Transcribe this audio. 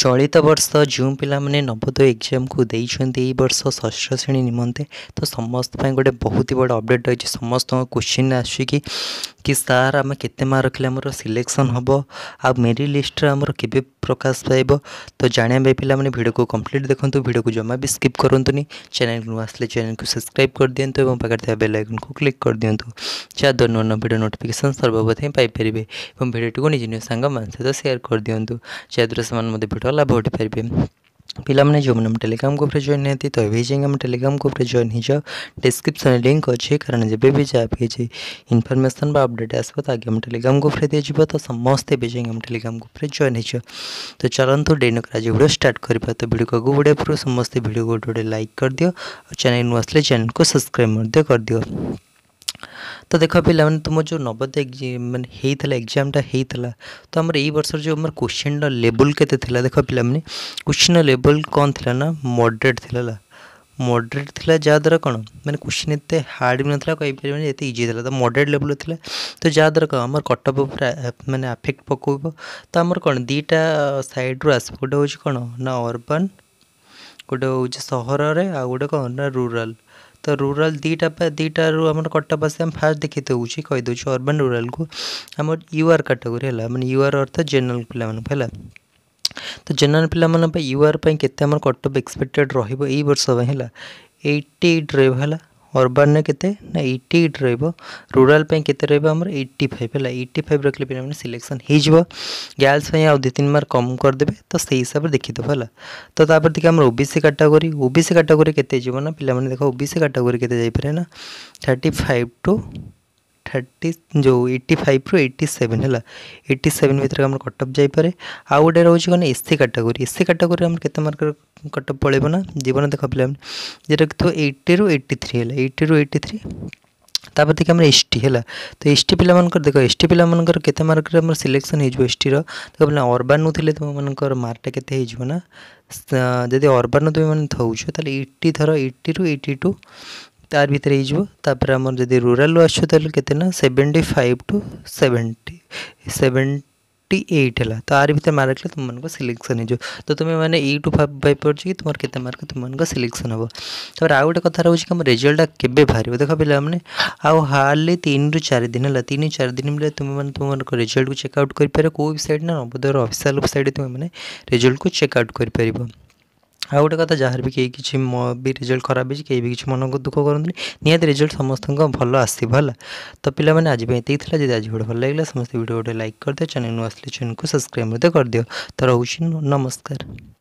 ଚଳିତ ବର୍ଷ ଯେଉଁ ପିଲାମାନେ ନବୋଦୟ ଏକ୍ଜାମ୍କୁ ଦେଇଛନ୍ତି ଏଇ ବର୍ଷ ଷଷ୍ଠ ଶ୍ରେଣୀ ନିମନ୍ତେ ତ ସମସ୍ତ ପାଇଁ ଗୋଟେ ବହୁତ ହି ବଡ଼ ଅପଡ଼େଟ୍ ରହିଛି ସମସ୍ତଙ୍କ କୋଶ୍ଚିନ୍ ଆସୁଛି କି କି ସାର୍ ଆମେ କେତେ ମାର୍କ ରଖିଲେ ଆମର ସିଲେକ୍ସନ୍ ହେବ ଆଉ ମେରି ଲିଷ୍ଟରେ ଆମର କେବେ ପ୍ରକାଶ ପାଇବ ତ ଜାଣିବା ପାଇଁ ପିଲାମାନେ ଭିଡ଼ିଓକୁ କମ୍ପ୍ଲିଟ୍ ଦେଖନ୍ତୁ ଭିଡ଼ିଓକୁ ଜମା ବି ସ୍କିପ୍ କରନ୍ତୁନି ଚ୍ୟାନେଲ୍ ନୂଆ ଆସିଲେ ଚ୍ୟାନେଲ୍କୁ ସବସ୍କ୍ରାଇବ୍ କରିଦିଅନ୍ତୁ ଏବଂ ପାଖରେ ଥିବା ବେଲ୍ ଆଇକନ୍କୁ କ୍ଲିକ୍ କରିଦିଅନ୍ତୁ ଯାହାଦ୍ୱାରା ନୂଆ ନୂଆ ଭିଡ଼ିଓ ନୋଟିଫିକେସନ୍ ସର୍ବପ୍ରଥମେ ପାଇପାରିବେ ଏବଂ ଭିଡ଼ିଓଟିକୁ ନିଜ ନିଜ ସାଙ୍ଗମାନଙ୍କ ସହିତ ସେୟାର କରିଦିଅନ୍ତୁ ଯାହାଦ୍ୱାରା ସେମାନେ ମଧ୍ୟ ଭିଡ଼ିଓ ଲାଭ ଉଠିପାରିବେ ପିଲାମାନେ ଯେଉଁମାନେ ଟେଲିଗ୍ରାମ୍ ଗ୍ରୁପ୍ରେ ଜଏନ୍ ନିହାତି ତ ଏବେ ଯାଇକି ଆମ ଟେଲିଗ୍ରାମ୍ ଗ୍ରୁପ୍ରେ ଜଏନ୍ ହେଇଯାଅ ଡିସ୍କ୍ରିପ୍ସନ୍ରେ ଲିଙ୍କ୍ ଅଛି କାରଣ ଯେବେ ବି ଯାହା ବି କିଛି ଇନଫର୍ମେସନ୍ ବା ଅପଡ଼େଟ୍ ଆସିବ ତ ଆଗେ ଆମ ଟେଲିଗ୍ରାମ୍ ଗ୍ରୁପ୍ରେ ଦିଆଯିବ ତ ସମସ୍ତେ ଏବେ ଯାଇକି ଆମ ଟେଲିଗ୍ରାମ୍ ଗ୍ରୁପ୍ରେ ଜଏନ୍ ହେଇଯାଅ ତ ଚାଲନ୍ତୁ ଡେନ୍ କରାଯାଏ ଭିଡ଼ିଓ ଷ୍ଟାର୍ଟ କରିବା ତ ଭିଡ଼ିଓକୁ ଆଗକୁ ବଢ଼ିବା ପୂର୍ବରୁ ସମସ୍ତେ ଭିଡ଼ିଓ ଗୋଟେ ଗୋଟେ ଲାଇକ୍ କରିଦିଅ ଆଉ ଚ୍ୟାନେଲ୍ ନୂଆ ଆସିଲେ ଚ୍ୟାନେଲ୍କୁ ସବସ୍କ୍ରାଇବ୍ ମଧ୍ୟ କରିଦିଅ तो देख पे मैंने तुम जो नवोदय मैं होता एक्जामा होता तो आम यर्ष जो क्वेश्चन के देख पे क्वेश्चन लेवल कौन थी ना मडरेट थी मडरेट थी जहाद्वारा कौन मैंने क्वेश्चन एत हार्ड भी ना कही मैंने ये इजी थी तो मडरेट लेवल थी तो जहाद्वारा कौन आम कटअप मैंने अफेक्ट पक तो आम कौन दीटा सैड्रु आस गोटे हूँ कौन ना अरबन गोटे हूँ सहर से आ गए कौन ना रूराल ତ ରୁରାଲ୍ ଦୁଇଟା ଦୁଇଟାରୁ ଆମର କଟ୍ଟା ପାସ୍ ଆମେ ଫାଷ୍ଟ ଦେଖିଦେଉଛି କହିଦେଉଛୁ ଅର୍ବାନ୍ ରୁରାଲ୍କୁ ଆମର ୟୁ ଆର୍ କାଟାଗୋରୀ ହେଲା ମାନେ ୟୁ ଆର୍ ଅର୍ଥ ଜେନେରାଲ୍ ପିଲାମାନଙ୍କୁ ହେଲା ତ ଜେନେରାଲ୍ ପିଲାମାନଙ୍କ ପାଇଁ ୟୁ ଆର୍ ପାଇଁ କେତେ ଆମର କଟ୍ଅଫ୍ ଏକ୍ସପେକ୍ଟେଡ଼୍ ରହିବ ଏଇ ବର୍ଷ ପାଇଁ ହେଲା ଏଇଟି ଏଇଟ୍ ରହିବ ହେଲା ଅର୍ବାନ୍ରେ କେତେ ନା ଏଇଟି ଏଇଟ୍ ରହିବ ରୁରାଲ୍ ପାଇଁ କେତେ ରହିବ ଆମର ଏଇଟି ଫାଇଭ୍ ହେଲା ଏଇଟି ଫାଇଭ୍ ରଖିଲେ ପିଲାମାନେ ସିଲେକ୍ସନ୍ ହେଇଯିବ ଗାର୍ଲସ୍ ପାଇଁ ଆଉ ଦୁଇ ତିନି ମାର୍କ କମ୍ କରିଦେବେ ତ ସେଇ ହିସାବରେ ଦେଖିଦେବ ହେଲା ତ ତାପରେ ଟିକେ ଆମର ଓବିସି କାଟାଗୋରୀ ଓବିସି କାଟାଗୋରୀ କେତେ ଯିବ ନା ପିଲାମାନେ ଦେଖ ଓବିସି କାଟାଗୋରୀ କେତେ ଯାଇପାରେ ନା ଥାର୍ଟି ଫାଇଭ୍ ଟୁ থার্টি ଯେଉଁ ଏଇଟି ଫାଇଭ୍ରୁ ଏଇଟି ସେଭେନ୍ ହେଲା ଏଇଟି ସେଭେନ୍ ଭିତରେ ଆମର କଟଅଫ୍ ଯାଇପାରେ ଆଉ ଗୋଟେ ରହୁଛି କ'ଣ S C category S C କାଟାଗୋରୀରେ ଆମର କେତେ ମାର୍କର କଟଅଫ୍ ପଳେଇବ ନା ଜୀବନ ଦେଖ ପିଲାମାନେ ଯେଉଁଟା ଥିବ ଏଇଟିରୁ ଏଇଟି ଥ୍ରୀ ହେଲା ଏଇଟିରୁ ଏଇଟି ଥ୍ରୀ তারপর দেখি আমরা এসটি হেলা তো এসটি পিলামানকর দেখো এসটি পিলামানকর কেতে মার্করে আমার সিলেকশন হয়ে যাব এসটির দেখো মানে অরবান নথিলে তোমামানকর মার্কটা কেতে হয়ে যাব না যদি অরবান তুমি মানে থাউছ তাহলে এইটি ধর এইটি রু এইটি টু ತಾರ ಭಿತರೆ ହେଇଯିବ ତାପରେ ଆମର ଯଦି ରୁରାଲରୁ ଆସୁଛୁ ତାହେଲେ କେତେ ନା seventy five to seventy seventy eight ହେଲା ତ ଆରି ଭିତରେ ମାର୍କ ରଖିଲେ ତୁମମାନଙ୍କ ସିଲେକ୍ସନ୍ ହେଇଯିବ ତ ତୁମେମାନେ ଏଇଟୁ ପାଇପାରୁଛି କି ତୁମର କେତେ ମାର୍କ ତୁମମାନଙ୍କ ସିଲେକ୍ସନ୍ ହେବ ତାପରେ ଆଉ ଗୋଟେ କଥା ରହୁଛି କି ଆମ ରେଜଲ୍ଟଟା କେବେ ବାହାରିବ ଦେଖ ପିଲାମାନେ ଆଉ ହାର୍ଡ଼ଲି ତିନିରୁ ଚାରି ଦିନ ହେଲା ତିନି ଚାରି ଦିନ ବେଲେ ତୁମେମାନେ ତୁମମାନଙ୍କ ରେଜଲ୍ଟକୁ ଚେକ୍ ଆଉଟ୍ କରିପାରିବ କେଉଁ ୱେବସାଇଟ୍ ନା ନବୋଦୟର ଅଫିସିଆଲ୍ ୱେବସାଇଟ୍ରେ ତୁମେମାନେ ରେଜଲ୍ଟକୁ ଚେକ୍ ଆଉଟ୍ କରିପାରିବ ଆଉ ଗୋଟେ କଥା ଯାହାର ବି କେହି କିଛି ମୋ ବି ରେଜଲ୍ଟ ଖରାପ ହେଇଛି କେହି ବି କିଛି ମନକୁ ଦୁଃଖ କରନ୍ତୁନି ନିହାତି ରେଜଲ୍ଟ ସମସ୍ତଙ୍କ ଭଲ ଆସିବ ହେଲା ତ ପିଲାମାନେ ଆଜି ପାଇଁ ଏତିକି ଥିଲା ଯଦି ଆଜି ଭିଡ଼ିଓ ଭଲ ଲାଗିଲା ସମସ୍ତେ ଭିଡ଼ିଓ ଗୋଟେ ଲାଇକ୍ କରିଦିଅ ଚ୍ୟାନେଲ୍ ନୂଆ ଆସିଲେ ଚ୍ୟାନେଲ୍କୁ ସବସ୍କ୍ରାଇବ୍ ମଧ୍ୟ କରିଦିଅ ତ ରହୁଛି ନମସ୍କାର